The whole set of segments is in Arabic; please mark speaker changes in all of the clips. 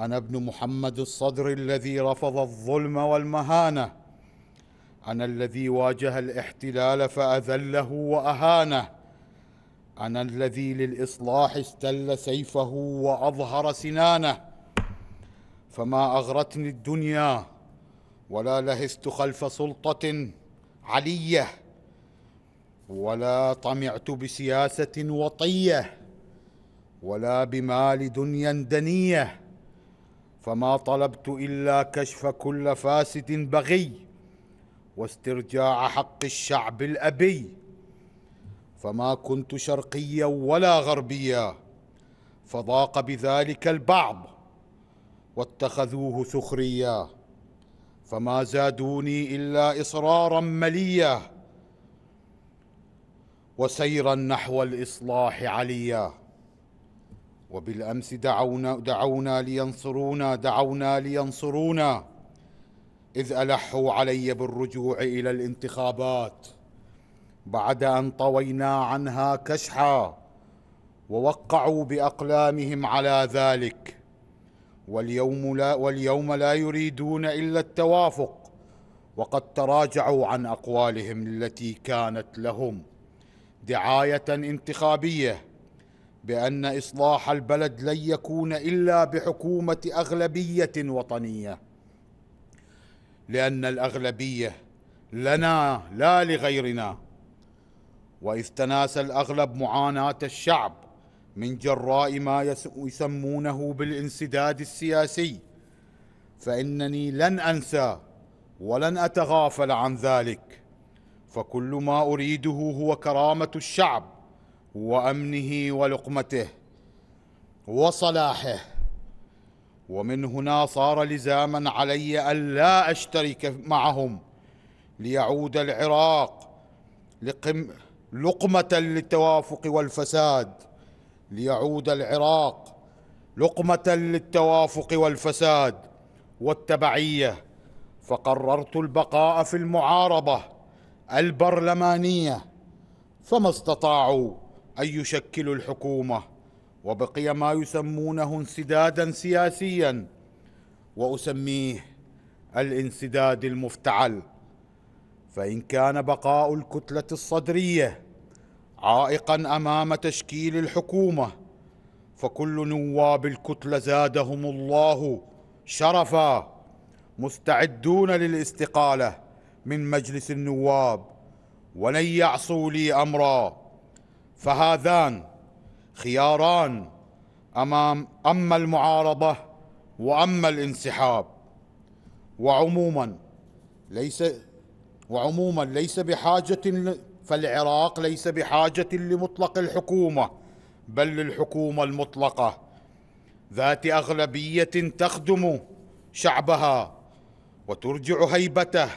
Speaker 1: انا ابن محمد الصدر الذي رفض الظلم والمهانه انا الذي واجه الاحتلال فاذله واهانه انا الذي للاصلاح استل سيفه واظهر سنانه فما اغرتني الدنيا ولا لهست خلف سلطه عليه ولا طمعت بسياسه وطيه ولا بمال دنيا دنيه فما طلبت الا كشف كل فاسد بغي واسترجاع حق الشعب الابي فما كنت شرقيا ولا غربيا فضاق بذلك البعض واتخذوه سخريا فما زادوني الا اصرارا مليا وسيرا نحو الاصلاح عليا وبالأمس دعونا دعونا لينصرونا دعونا لينصرونا إذ ألحوا علي بالرجوع إلى الانتخابات بعد أن طوينا عنها كشحا ووقعوا بأقلامهم على ذلك واليوم لا, واليوم لا يريدون إلا التوافق وقد تراجعوا عن أقوالهم التي كانت لهم دعاية انتخابية بان اصلاح البلد لن يكون الا بحكومه اغلبيه وطنيه لان الاغلبيه لنا لا لغيرنا واذ تناسى الاغلب معاناه الشعب من جراء ما يسمونه بالانسداد السياسي فانني لن انسى ولن اتغافل عن ذلك فكل ما اريده هو كرامه الشعب وامنه ولقمته وصلاحه ومن هنا صار لزاما علي الا اشترك معهم ليعود العراق لقم لقمه للتوافق والفساد ليعود العراق لقمه للتوافق والفساد والتبعيه فقررت البقاء في المعاربه البرلمانيه فما استطاعوا ان يشكلوا الحكومه وبقي ما يسمونه انسدادا سياسيا واسميه الانسداد المفتعل فان كان بقاء الكتله الصدريه عائقا امام تشكيل الحكومه فكل نواب الكتله زادهم الله شرفا مستعدون للاستقاله من مجلس النواب ولن يعصوا لي امرا فهذان خياران امام اما المعارضه واما الانسحاب وعموما ليس وعموما ليس بحاجه فالعراق ليس بحاجه لمطلق الحكومه بل للحكومه المطلقه ذات اغلبيه تخدم شعبها وترجع هيبته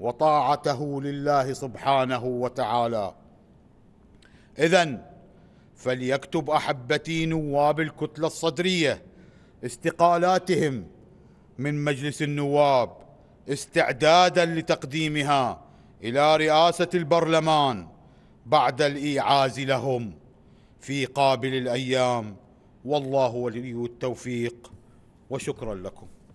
Speaker 1: وطاعته لله سبحانه وتعالى إذا فليكتب أحبتي نواب الكتلة الصدرية استقالاتهم من مجلس النواب استعدادا لتقديمها إلى رئاسة البرلمان بعد الإيعاز لهم في قابل الأيام والله ولي التوفيق وشكرا لكم